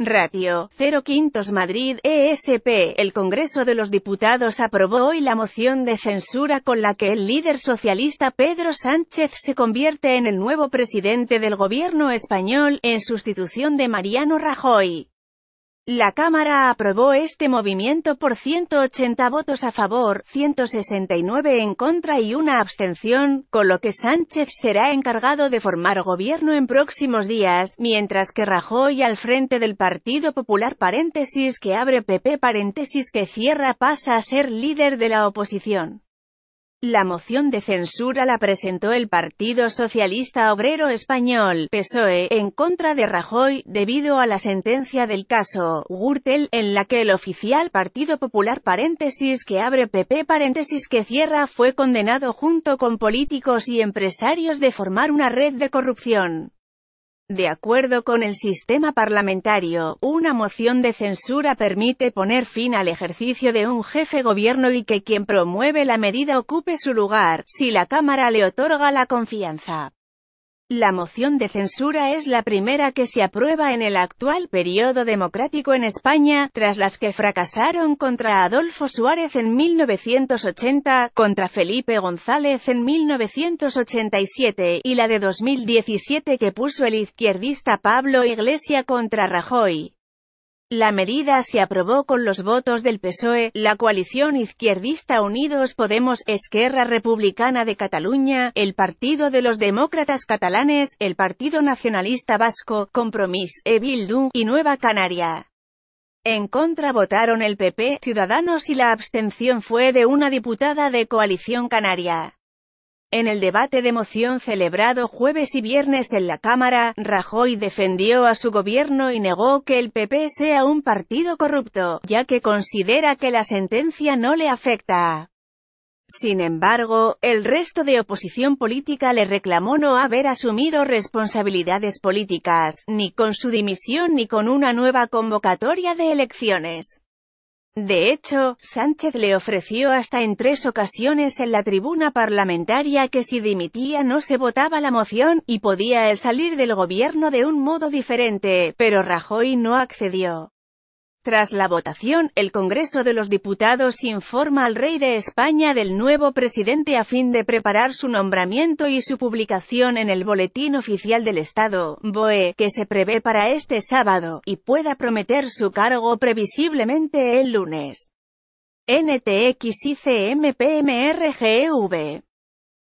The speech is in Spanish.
Ratio 0 Quintos Madrid ESP El Congreso de los Diputados aprobó hoy la moción de censura con la que el líder socialista Pedro Sánchez se convierte en el nuevo presidente del gobierno español, en sustitución de Mariano Rajoy. La Cámara aprobó este movimiento por 180 votos a favor, 169 en contra y una abstención, con lo que Sánchez será encargado de formar gobierno en próximos días, mientras que Rajoy al frente del Partido Popular paréntesis que abre PP paréntesis que cierra pasa a ser líder de la oposición. La moción de censura la presentó el Partido Socialista Obrero Español, PSOE, en contra de Rajoy, debido a la sentencia del caso Gürtel, en la que el oficial Partido Popular paréntesis que abre PP paréntesis que cierra fue condenado junto con políticos y empresarios de formar una red de corrupción. De acuerdo con el sistema parlamentario, una moción de censura permite poner fin al ejercicio de un jefe gobierno y que quien promueve la medida ocupe su lugar, si la Cámara le otorga la confianza. La moción de censura es la primera que se aprueba en el actual periodo democrático en España, tras las que fracasaron contra Adolfo Suárez en 1980, contra Felipe González en 1987 y la de 2017 que puso el izquierdista Pablo Iglesia contra Rajoy. La medida se aprobó con los votos del PSOE, la coalición izquierdista Unidos Podemos, Esquerra Republicana de Cataluña, el Partido de los Demócratas Catalanes, el Partido Nacionalista Vasco, Compromís, Ebildu y Nueva Canaria. En contra votaron el PP, Ciudadanos y la abstención fue de una diputada de coalición canaria. En el debate de moción celebrado jueves y viernes en la Cámara, Rajoy defendió a su gobierno y negó que el PP sea un partido corrupto, ya que considera que la sentencia no le afecta. Sin embargo, el resto de oposición política le reclamó no haber asumido responsabilidades políticas, ni con su dimisión ni con una nueva convocatoria de elecciones. De hecho, Sánchez le ofreció hasta en tres ocasiones en la tribuna parlamentaria que si dimitía no se votaba la moción, y podía él salir del gobierno de un modo diferente, pero Rajoy no accedió. Tras la votación, el Congreso de los Diputados informa al Rey de España del nuevo presidente a fin de preparar su nombramiento y su publicación en el Boletín Oficial del Estado, BOE, que se prevé para este sábado, y pueda prometer su cargo previsiblemente el lunes. Ntxicmpmrgv e